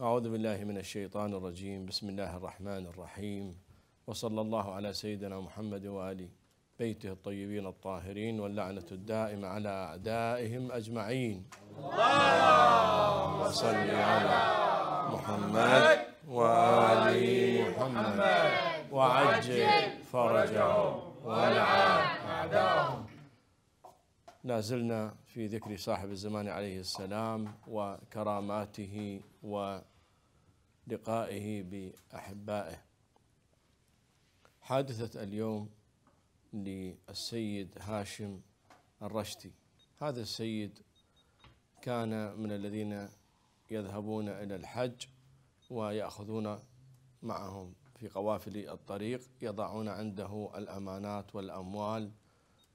أعوذ بالله من الشيطان الرجيم بسم الله الرحمن الرحيم وصلى الله على سيدنا محمد وآل بيته الطيبين الطاهرين واللعنة الدائمة على أعدائهم أجمعين اللهم صل على محمد وآل محمد وعجل فرجهم والعافية لا زلنا في ذكر صاحب الزمان عليه السلام وكراماته ولقائه بأحبائه حادثة اليوم للسيد هاشم الرشتي هذا السيد كان من الذين يذهبون إلى الحج ويأخذون معهم في قوافل الطريق يضعون عنده الأمانات والأموال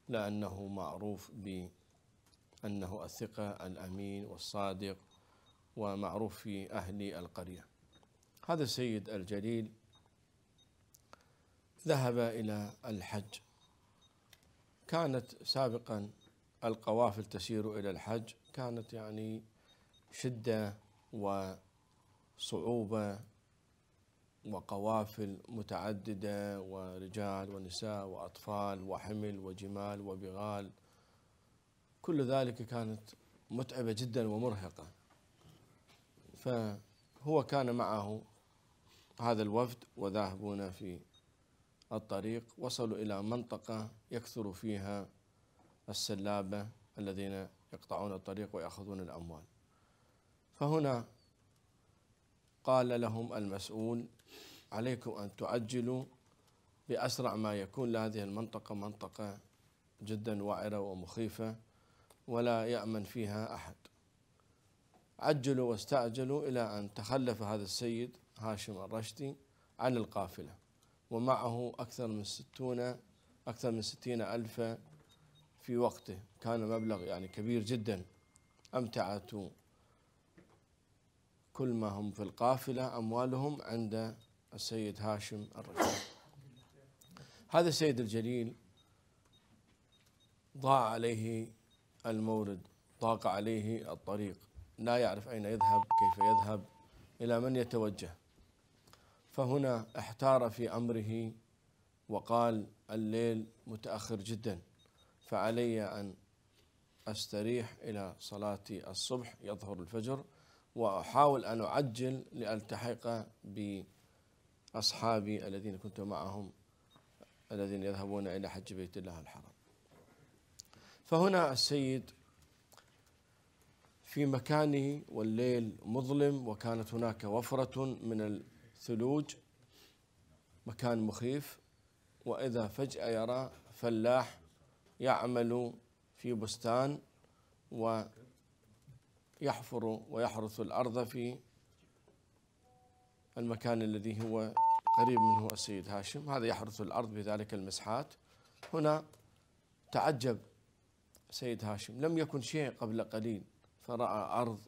لأنه معروف بأنه الثقة الأمين والصادق ومعروف في أهل القرية هذا السيد الجليل ذهب إلى الحج كانت سابقا القوافل تسير إلى الحج كانت يعني شدة وصعوبة وقوافل متعددة ورجال ونساء وأطفال وحمل وجمال وبغال كل ذلك كانت متعبة جدا ومرهقة فهو كان معه هذا الوفد وذاهبون في الطريق وصلوا إلى منطقة يكثر فيها السلابة الذين يقطعون الطريق ويأخذون الأموال فهنا قال لهم المسؤول عليكم أن تعجلوا بأسرع ما يكون لهذه المنطقة منطقة جدا وعرة ومخيفة ولا يأمن فيها أحد عجلوا واستعجلوا إلى أن تخلف هذا السيد هاشم الرشدي عن القافلة ومعه أكثر من ستون أكثر من ستين ألف في وقته كان مبلغ يعني كبير جدا أمتعت كل ما هم في القافلة أموالهم عند السيد هاشم الرشيد هذا السيد الجليل ضاع عليه المورد ضاق عليه الطريق لا يعرف أين يذهب كيف يذهب إلى من يتوجه فهنا احتار في أمره وقال الليل متأخر جدا فعلي أن أستريح إلى صلاة الصبح يظهر الفجر وأحاول أن أعجل لألتحق بأصحابي الذين كنت معهم الذين يذهبون إلى حج بيت الله الحرام فهنا السيد في مكانه والليل مظلم وكانت هناك وفرة من الثلوج مكان مخيف وإذا فجأة يرى فلاح يعمل في بستان و يحفر ويحرث الأرض في المكان الذي هو قريب منه السيد هاشم هذا يحرث الأرض بذلك المسحات هنا تعجب سيد هاشم لم يكن شيء قبل قليل فرأى أرض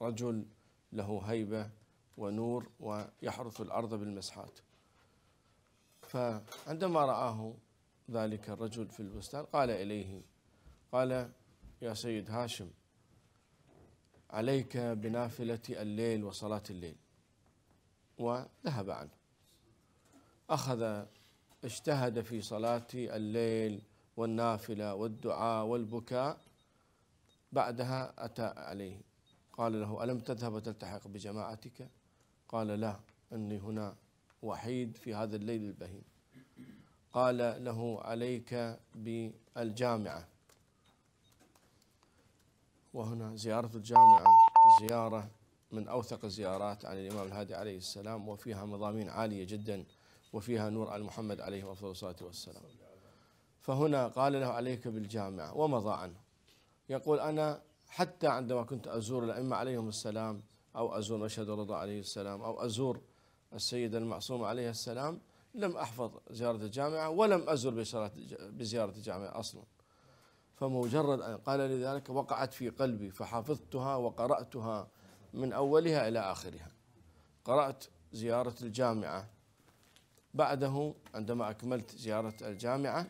ورجل له هيبة ونور ويحرث الأرض بالمسحات فعندما رآه ذلك الرجل في البستان قال إليه قال يا سيد هاشم عليك بنافلة الليل وصلاة الليل وذهب عنه أخذ اجتهد في صلاة الليل والنافلة والدعاء والبكاء بعدها أتى عليه قال له ألم تذهب وتلتحق بجماعتك قال لا أني هنا وحيد في هذا الليل البهيم قال له عليك بالجامعة وهنا زيارة الجامعة زيارة من أوثق الزيارات عن الإمام الهادي عليه السلام وفيها مضامين عالية جدا وفيها نور على محمد عليه أفضل الصلاة والسلام فهنا قال له عليك بالجامعة ومضى عنه يقول أنا حتى عندما كنت أزور الأئمة عليهم السلام أو أزور مشهد الرضا عليه السلام أو أزور السيدة المعصومة عليه السلام لم أحفظ زيارة الجامعة ولم أزر بزيارة الجامعة أصلا فمجرد قال لذلك وقعت في قلبي فحفظتها وقرأتها من أولها إلى آخرها قرأت زيارة الجامعة بعده عندما أكملت زيارة الجامعة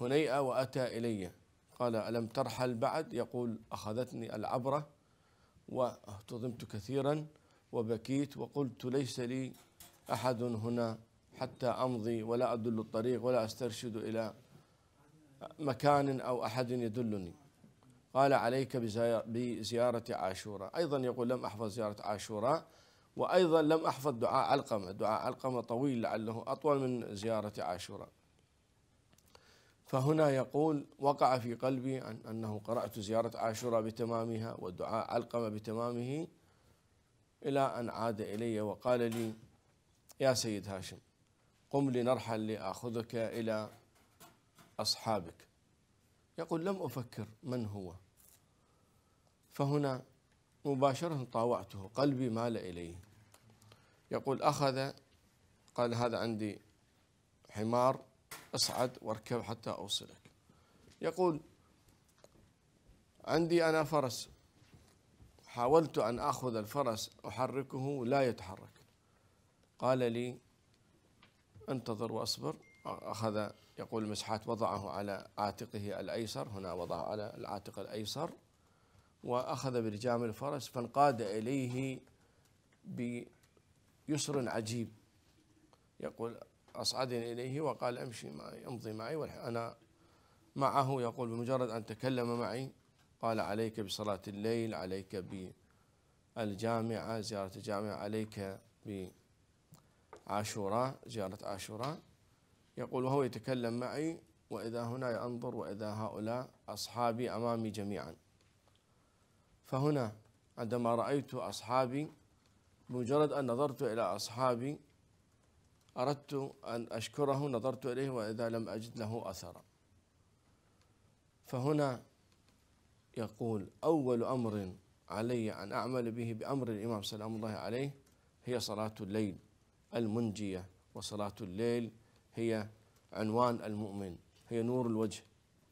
هنيئة وأتى إلي قال ألم ترحل بعد يقول أخذتني العبرة واهتضمت كثيرا وبكيت وقلت ليس لي أحد هنا حتى أمضي ولا أدل الطريق ولا أسترشد إلى مكان أو أحد يدلني قال عليك بزيارة عاشوراء أيضا يقول لم أحفظ زيارة عاشوراء وأيضا لم أحفظ دعاء علقمة دعاء علقمة طويل لعله أطول من زيارة عاشوراء فهنا يقول وقع في قلبي أن أنه قرأت زيارة عاشوراء بتمامها ودعاء علقمة بتمامه إلى أن عاد إلي وقال لي يا سيد هاشم قم لنرحل لآخذك إلى أصحابك يقول لم أفكر من هو فهنا مباشرة طاوعته قلبي مال إليه يقول أخذ قال هذا عندي حمار اصعد واركب حتى أوصلك يقول عندي أنا فرس حاولت أن أخذ الفرس أحركه لا يتحرك قال لي انتظر وأصبر أخذ يقول مسحات وضعه على عاتقه الأيسر هنا وضعه على العاتق الأيسر وأخذ بلجام الفرس فانقاد إليه بيسر عجيب يقول أصعدني إليه وقال أمشي معي أمضي معي أنا معه يقول بمجرد أن تكلم معي قال عليك بصلاة الليل عليك بالجامعة زيارة الجامعة عليك بعاشوراء زيارة عاشوراء يقول وهو يتكلم معي وإذا هنا أنظر وإذا هؤلاء أصحابي أمامي جميعا فهنا عندما رأيت أصحابي مجرد أن نظرت إلى أصحابي أردت أن أشكره نظرت إليه وإذا لم أجد له أثرا فهنا يقول أول أمر علي أن أعمل به بأمر الإمام سلام الله عليه هي صلاة الليل المنجية وصلاة الليل هي عنوان المؤمن هي نور الوجه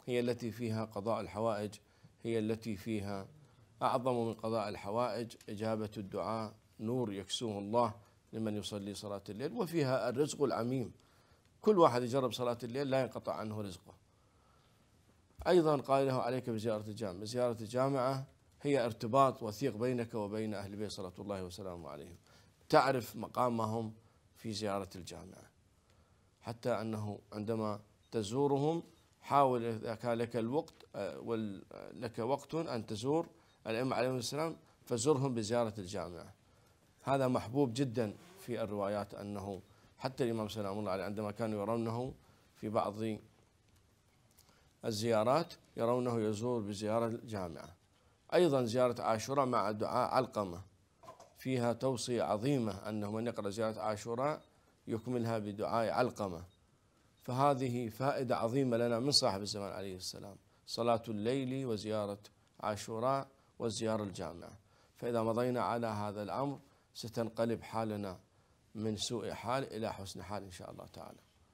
هي التي فيها قضاء الحوائج هي التي فيها أعظم من قضاء الحوائج إجابة الدعاء نور يكسوه الله لمن يصلي صلاة الليل وفيها الرزق العميم كل واحد يجرب صلاة الليل لا ينقطع عنه رزقه أيضا قال له عليك بزيارة الجامعة زيارة الجامعة هي ارتباط وثيق بينك وبين أهل البيت صلاة الله وسلامه عليهم تعرف مقامهم في زيارة الجامعة حتى أنه عندما تزورهم حاول إذا كان لك الوقت آه، لك وقت أن تزور الأئمة عليهم السلام فزرهم بزيارة الجامعة هذا محبوب جدا في الروايات أنه حتى الإمام سلام الله عليه عندما كانوا يرونه في بعض الزيارات يرونه يزور بزيارة الجامعة أيضا زيارة عاشوراء مع دعاء علقمة فيها توصية عظيمة أنه من يقرأ زيارة عاشوراء يكملها بدعاء علقمة فهذه فائدة عظيمة لنا من صاحب الزمان عليه السلام صلاة الليل وزيارة عاشوراء وزيارة الجامعة فإذا مضينا على هذا الأمر ستنقلب حالنا من سوء حال إلى حسن حال إن شاء الله تعالى